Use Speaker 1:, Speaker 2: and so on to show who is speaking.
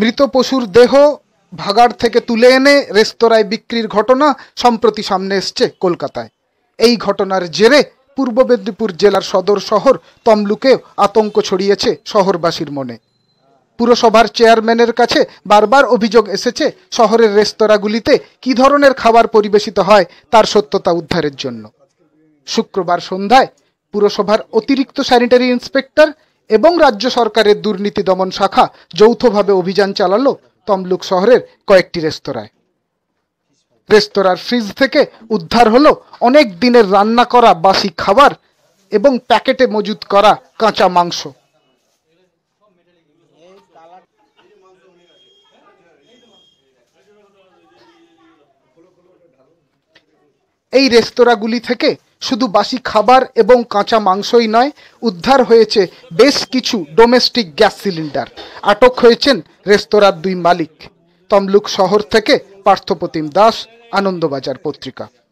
Speaker 1: মৃত পশুর দেহ ভাগাড় থেকে তুলে এনে রেস্তোরাঁয় বিক্রির ঘটনা সম্প্রতি সামনে এসছে কলকাতায় এই ঘটনার জেরে পূর্ব মেদিনীপুর জেলার সদর শহর তমলুকে আতঙ্ক ছড়িয়েছে শহরবাসীর মনে পুরসভার চেয়ারম্যানের কাছে বারবার অভিযোগ এসেছে শহরের রেস্তোরাঁগুলিতে কি ধরনের খাবার পরিবেশিত হয় তার সত্যতা উদ্ধারের জন্য শুক্রবার সন্ধ্যায় পুরসভার অতিরিক্ত স্যানিটারি ইন্সপেক্টর এবং রাজ্য সরকারের দুর্নীতি দমন শাখা যৌথভাবে অভিযান চালালো তমলুক শহরের কয়েকটি রেস্তোরাঁয় রেস্তোরাঁর ফ্রিজ থেকে উদ্ধার হলো অনেক দিনের রান্না করা বাসি খাবার এবং প্যাকেটে মজুত করা কাঁচা মাংস এই রেস্তোরাঁগুলি থেকে শুধু বাসি খাবার এবং কাঁচা মাংসই নয় উদ্ধার হয়েছে বেশ কিছু ডোমেস্টিক গ্যাস সিলিন্ডার আটক হয়েছেন রেস্তোরাঁর দুই মালিক তমলুক শহর থেকে পার্থপ্রতিম দাস আনন্দবাজার পত্রিকা